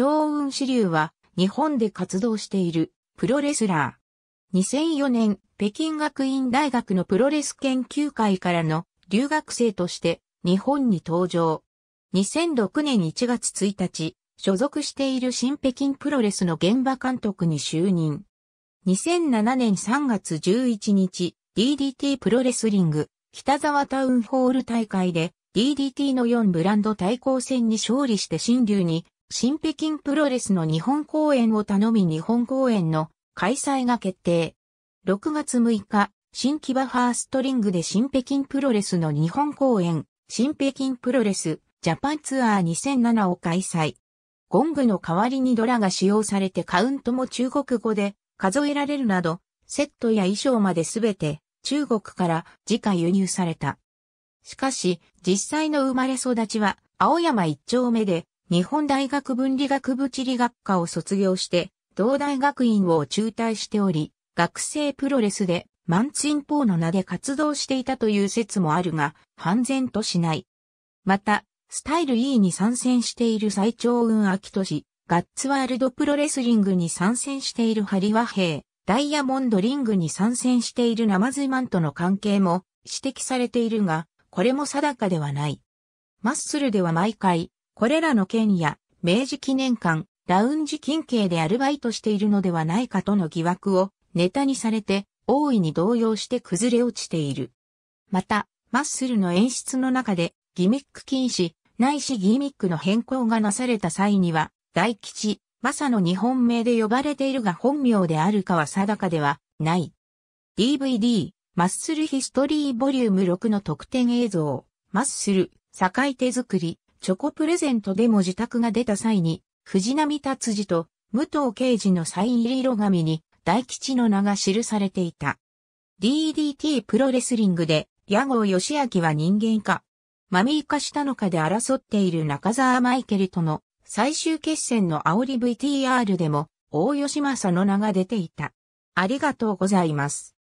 超雲支流は日本で活動しているプロレスラー。2004年、北京学院大学のプロレス研究会からの留学生として日本に登場。2006年1月1日、所属している新北京プロレスの現場監督に就任。2007年3月11日、DDT プロレスリング、北沢タウンホール大会で DDT の4ブランド対抗戦に勝利して新竜に新北京プロレスの日本公演を頼み日本公演の開催が決定。6月6日、新木場ファーストリングで新北京プロレスの日本公演、新北京プロレスジャパンツアー2007を開催。ゴングの代わりにドラが使用されてカウントも中国語で数えられるなど、セットや衣装まで全て中国から自家輸入された。しかし、実際の生まれ育ちは青山一丁目で日本大学分理学部地理学科を卒業して、同大学院を中退しており、学生プロレスでマンツインポーの名で活動していたという説もあるが、判然としない。また、スタイル E に参戦している最長運秋市ガッツワールドプロレスリングに参戦しているハリワヘイ、ダイヤモンドリングに参戦しているナマズマンとの関係も指摘されているが、これも定かではない。マッスルでは毎回、これらの県や明治記念館、ラウンジ近景でアルバイトしているのではないかとの疑惑をネタにされて大いに動揺して崩れ落ちている。また、マッスルの演出の中でギミック禁止、ないしギミックの変更がなされた際には、大吉、マサの日本名で呼ばれているが本名であるかは定かではない。DVD、マッスルヒストリーボリューム6の特典映像、マッスル、境手作り、チョコプレゼントでも自宅が出た際に、藤波達治と武藤刑事のサイン入り色紙に大吉の名が記されていた。DDT プロレスリングで、矢郷義明は人間か、マミー化したのかで争っている中沢マイケルとの最終決戦の煽り VTR でも、大吉正の名が出ていた。ありがとうございます。